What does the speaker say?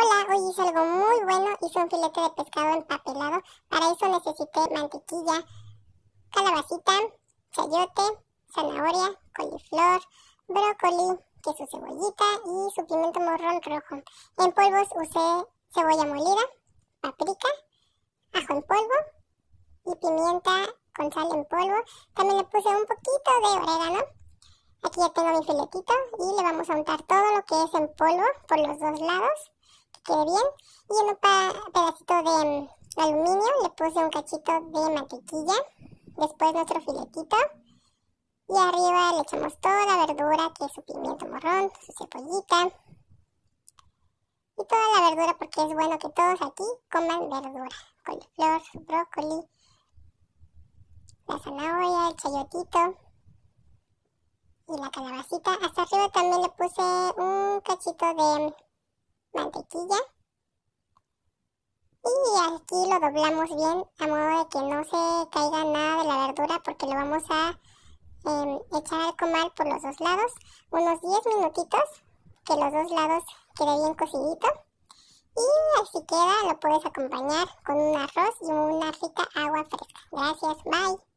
Hola, hoy hice algo muy bueno, hice un filete de pescado empapelado. Para eso necesité mantequilla, calabacita, chayote, zanahoria, coliflor, brócoli, queso cebollita y su pimiento morrón rojo. En polvos usé cebolla molida, paprika, ajo en polvo y pimienta con sal en polvo. También le puse un poquito de orégano. Aquí ya tengo mi filetito y le vamos a untar todo lo que es en polvo por los dos lados quede bien. Y en un pedacito de mm, aluminio le puse un cachito de mantequilla. Después nuestro filetito. Y arriba le echamos toda la verdura, que es su pimiento morrón, su cebollita. Y toda la verdura porque es bueno que todos aquí coman verdura. Coliflor, su brócoli, la zanahoria, el chayotito y la calabacita. Hasta arriba también le puse un cachito de mm, mantequilla. Y aquí lo doblamos bien a modo de que no se caiga nada de la verdura porque lo vamos a em, echar al comal por los dos lados. Unos 10 minutitos que los dos lados quede bien cocidito. Y así queda, lo puedes acompañar con un arroz y una rica agua fresca. Gracias, bye.